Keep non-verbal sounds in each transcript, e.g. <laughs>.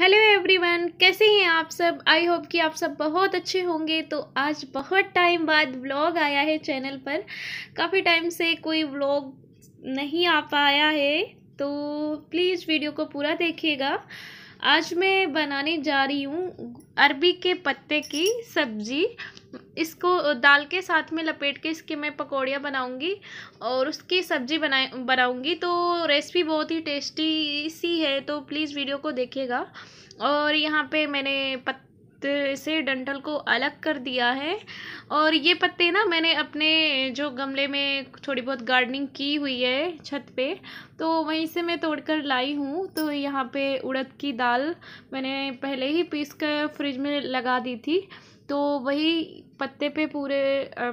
hello everyone कैसे हैं आप सब आई होप कि आप सब बहुत अच्छे होंगे तो आज बहुत टाइम बाद व्लॉग आया है चैनल पर काफ़ी टाइम से कोई व्लॉग नहीं आ पाया है तो प्लीज़ वीडियो को पूरा देखिएगा आज मैं बनाने जा रही हूँ अरबी के पत्ते की सब्ज़ी इसको दाल के साथ में लपेट के इसके मैं पकौड़ियाँ बनाऊँगी और उसकी सब्जी बनाए बनाऊँगी तो रेसिपी बहुत ही टेस्टी सी है तो प्लीज़ वीडियो को देखिएगा और यहाँ पे मैंने पत्ते से डंठल को अलग कर दिया है और ये पत्ते ना मैंने अपने जो गमले में थोड़ी बहुत गार्डनिंग की हुई है छत पे तो वहीं से मैं तोड़ कर लाई हूँ तो यहाँ पे उड़द की दाल मैंने पहले ही पीस कर फ्रिज में लगा दी थी तो वही पत्ते पे पूरे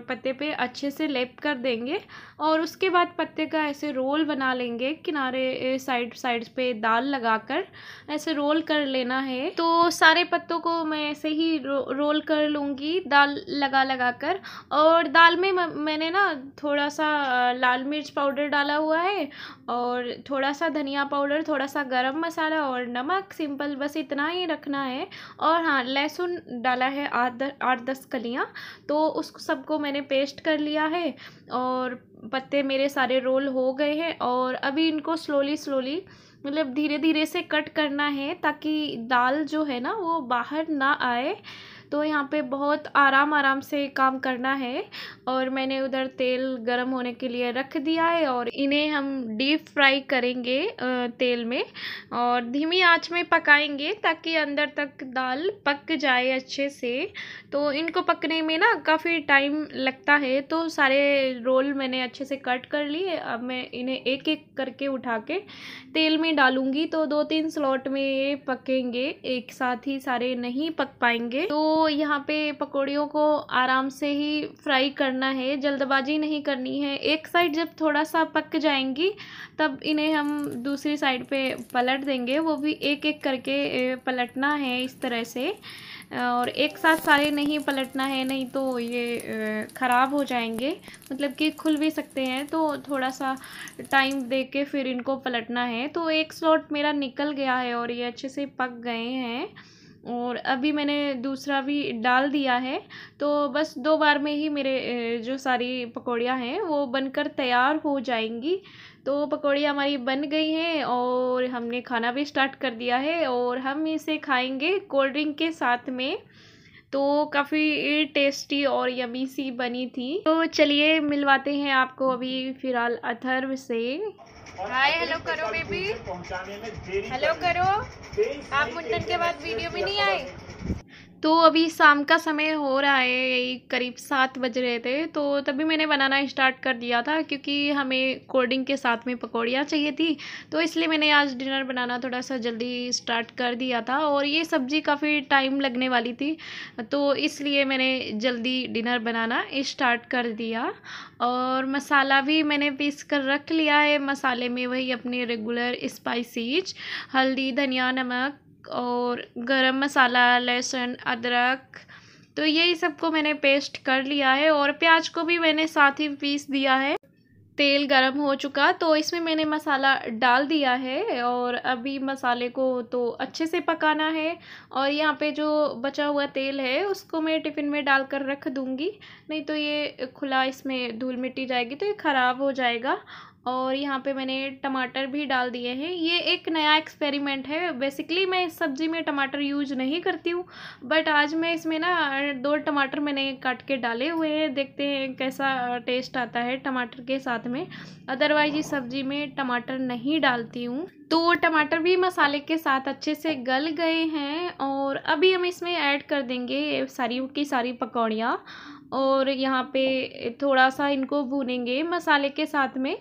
पत्ते पे अच्छे से लेप कर देंगे और उसके बाद पत्ते का ऐसे रोल बना लेंगे किनारे साइड साइड्स पे दाल लगाकर ऐसे रोल कर लेना है तो सारे पत्तों को मैं ऐसे ही रो, रोल कर लूँगी दाल लगा लगा कर और दाल में मैंने ना थोड़ा सा लाल मिर्च पाउडर डाला हुआ है और थोड़ा सा धनिया पाउडर थोड़ा सा गर्म मसाला और नमक सिंपल बस इतना ही रखना है और हाँ लहसुन डाला है आठ आठ दस कलियाँ तो उस सबको मैंने पेस्ट कर लिया है और पत्ते मेरे सारे रोल हो गए हैं और अभी इनको स्लोली स्लोली मतलब धीरे धीरे से कट करना है ताकि दाल जो है ना वो बाहर ना आए तो यहाँ पे बहुत आराम आराम से काम करना है और मैंने उधर तेल गर्म होने के लिए रख दिया है और इन्हें हम डीप फ्राई करेंगे तेल में और धीमी आंच में पकाएंगे ताकि अंदर तक दाल पक जाए अच्छे से तो इनको पकने में ना काफ़ी टाइम लगता है तो सारे रोल मैंने अच्छे से कट कर लिए अब मैं इन्हें एक एक करके उठा के तेल में डालूंगी तो दो तीन स्लॉट में ये पकेंगे एक साथ ही सारे नहीं पक पाएंगे तो यहाँ पे पकौड़ियों को आराम से ही फ्राई करना है जल्दबाजी नहीं करनी है एक साइड जब थोड़ा सा पक जाएंगी तब इन्हें हम दूसरी साइड पे पलट देंगे वो भी एक एक करके पलटना है इस तरह से और एक साथ सारे नहीं पलटना है नहीं तो ये ख़राब हो जाएंगे मतलब कि खुल भी सकते हैं तो थोड़ा सा टाइम दे के फिर इनको पलटना है तो एक स्लॉट मेरा निकल गया है और ये अच्छे से पक गए हैं और अभी मैंने दूसरा भी डाल दिया है तो बस दो बार में ही मेरे जो सारी पकौड़ियाँ हैं वो बनकर तैयार हो जाएंगी तो पकौड़ियाँ हमारी बन गई हैं और हमने खाना भी स्टार्ट कर दिया है और हम इसे खाएंगे कोल्ड ड्रिंक के साथ में तो काफ़ी टेस्टी और यमी सी बनी थी तो चलिए मिलवाते हैं आपको अभी फिलहाल अथर्व से हाय हेलो करो बेबी हेलो करो आप मुंडन के बाद वीडियो में नहीं आए तो अभी शाम का समय हो रहा है यही करीब सात बज रहे थे तो तभी मैंने बनाना स्टार्ट कर दिया था क्योंकि हमें कोल्ड ड्रिंक के साथ में पकौड़ियाँ चाहिए थी तो इसलिए मैंने आज डिनर बनाना थोड़ा सा जल्दी स्टार्ट कर दिया था और ये सब्ज़ी काफ़ी टाइम लगने वाली थी तो इसलिए मैंने जल्दी डिनर बनाना इस्टार्ट कर दिया और मसाला भी मैंने पीस कर रख लिया है मसाले में वही अपने रेगुलर स्पाइसीज हल्दी धनिया नमक और गरम मसाला लहसुन अदरक तो यही सबको मैंने पेस्ट कर लिया है और प्याज को भी मैंने साथ ही पीस दिया है तेल गरम हो चुका तो इसमें मैंने मसाला डाल दिया है और अभी मसाले को तो अच्छे से पकाना है और यहाँ पे जो बचा हुआ तेल है उसको मैं टिफ़िन में डाल कर रख दूँगी नहीं तो ये खुला इसमें धूल मिट्टी जाएगी तो ये ख़राब हो जाएगा और यहाँ पे मैंने टमाटर भी डाल दिए हैं ये एक नया एक्सपेरिमेंट है बेसिकली मैं इस सब्ज़ी में टमाटर यूज नहीं करती हूँ बट आज मैं इसमें ना दो टमाटर मैंने काट के डाले हुए हैं देखते हैं कैसा टेस्ट आता है टमाटर के साथ में अदरवाइज इस सब्ज़ी में टमाटर नहीं डालती हूँ तो टमाटर भी मसाले के साथ अच्छे से गल गए हैं और अभी हम इसमें ऐड कर देंगे सारी की सारी पकौड़ियाँ और यहाँ पे थोड़ा सा इनको भूनेंगे मसाले के साथ में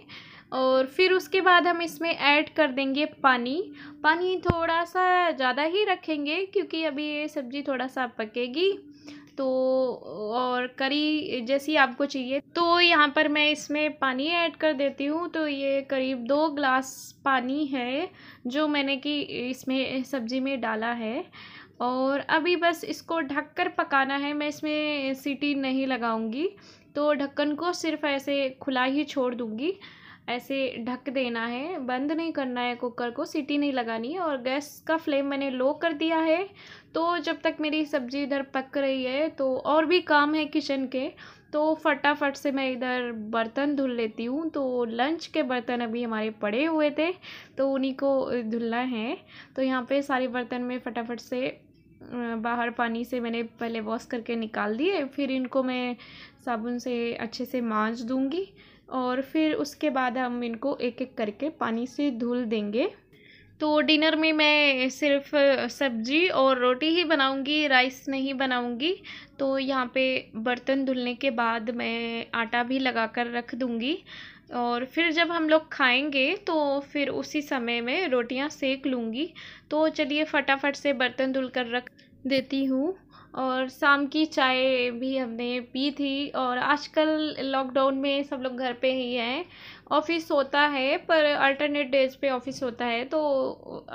और फिर उसके बाद हम इसमें ऐड कर देंगे पानी पानी थोड़ा सा ज़्यादा ही रखेंगे क्योंकि अभी ये सब्ज़ी थोड़ा सा पकेगी तो और करी जैसी आपको चाहिए तो यहाँ पर मैं इसमें पानी ऐड कर देती हूँ तो ये करीब दो ग्लास पानी है जो मैंने कि इसमें सब्ज़ी में डाला है और अभी बस इसको ढककर पकाना है मैं इसमें सीटी नहीं लगाऊंगी तो ढक्कन को सिर्फ ऐसे खुला ही छोड़ दूंगी ऐसे ढक देना है बंद नहीं करना है कुकर को सीटी नहीं लगानी है और गैस का फ्लेम मैंने लो कर दिया है तो जब तक मेरी सब्ज़ी इधर पक रही है तो और भी काम है किचन के तो फटाफट से मैं इधर बर्तन धुल लेती हूँ तो लंच के बर्तन अभी हमारे पड़े हुए थे तो उन्हीं को धुलना है तो यहाँ पे सारे बर्तन में फटाफट से बाहर पानी से मैंने पहले वॉश करके निकाल दिए फिर इनको मैं साबुन से अच्छे से मांज दूँगी और फिर उसके बाद हम इनको एक एक करके पानी से धुल देंगे तो डिनर में मैं सिर्फ सब्जी और रोटी ही बनाऊंगी राइस नहीं बनाऊंगी तो यहाँ पे बर्तन धुलने के बाद मैं आटा भी लगा कर रख दूँगी और फिर जब हम लोग खाएंगे तो फिर उसी समय में रोटियाँ सेक लूँगी तो चलिए फटाफट से बर्तन धुल कर रख देती हूँ और शाम की चाय भी हमने पी थी और आजकल लॉकडाउन में सब लोग घर पे ही हैं ऑफिस होता है पर अल्टरनेट डेज पे ऑफिस होता है तो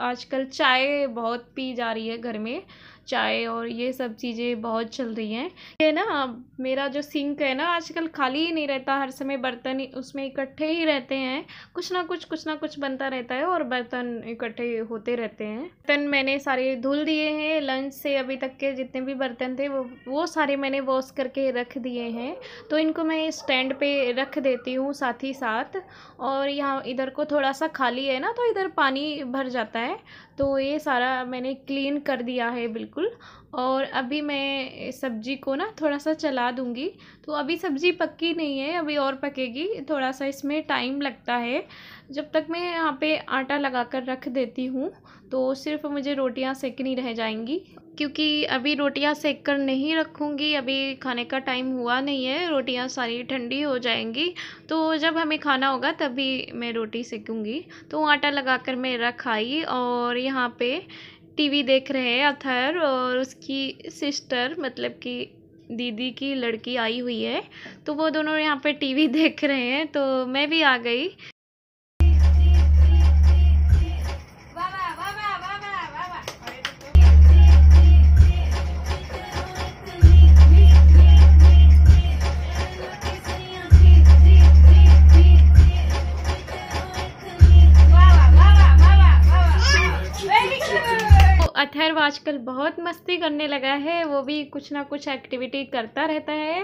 आजकल चाय बहुत पी जा रही है घर में चाय और ये सब चीज़ें बहुत चल रही हैं ये ना मेरा जो सिंक है ना आजकल खाली ही नहीं रहता हर समय बर्तन उसमें इकट्ठे ही रहते हैं कुछ ना कुछ कुछ ना कुछ बनता रहता है और बर्तन इकट्ठे होते रहते हैं बर्तन मैंने सारे धुल दिए हैं लंच से अभी तक के जितने भी बर्तन थे वो वो सारे मैंने वॉश करके रख दिए हैं तो इनको मैं स्टैंड पे रख देती हूँ साथ ही साथ और यहाँ इधर को थोड़ा सा खाली है ना तो इधर पानी भर जाता है तो ये सारा मैंने क्लीन कर दिया है बिल्कुल बिल्कुल और अभी मैं सब्जी को ना थोड़ा सा चला दूँगी तो अभी सब्जी पक्की नहीं है अभी और पकेगी थोड़ा सा इसमें टाइम लगता है जब तक मैं यहाँ पे आटा लगा कर रख देती हूँ तो सिर्फ मुझे रोटियाँ सेकनी रह जाएंगी क्योंकि अभी रोटियाँ सेक कर नहीं रखूँगी अभी खाने का टाइम हुआ नहीं है रोटियाँ सारी ठंडी हो जाएंगी तो जब हमें खाना होगा तभी मैं रोटी सेकूँगी तो आटा लगा कर मैं रख आई और यहाँ पर टीवी देख रहे हैं अथर और उसकी सिस्टर मतलब कि दीदी की लड़की आई हुई है तो वो दोनों यहाँ पे टीवी <laughs> देख रहे हैं तो मैं भी आ गई आजकल बहुत मस्ती करने लगा है वो भी कुछ ना कुछ एक्टिविटी करता रहता है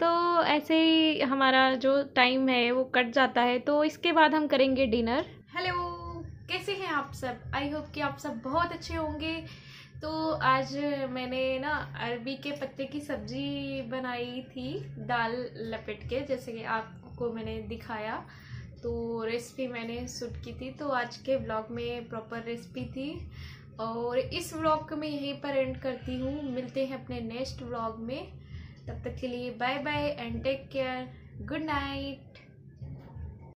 तो ऐसे ही हमारा जो टाइम है वो कट जाता है तो इसके बाद हम करेंगे डिनर हेलो कैसे हैं आप सब आई होप कि आप सब बहुत अच्छे होंगे तो आज मैंने ना अरबी के पत्ते की सब्जी बनाई थी दाल लपेट के जैसे कि आपको मैंने दिखाया तो रेसिपी मैंने शूट की थी तो आज के ब्लॉग में प्रॉपर रेसिपी थी और इस व्लॉग को मैं यहीं पर एंड करती हूँ मिलते हैं अपने नेक्स्ट व्लॉग में तब तक के लिए bye bye and take care good night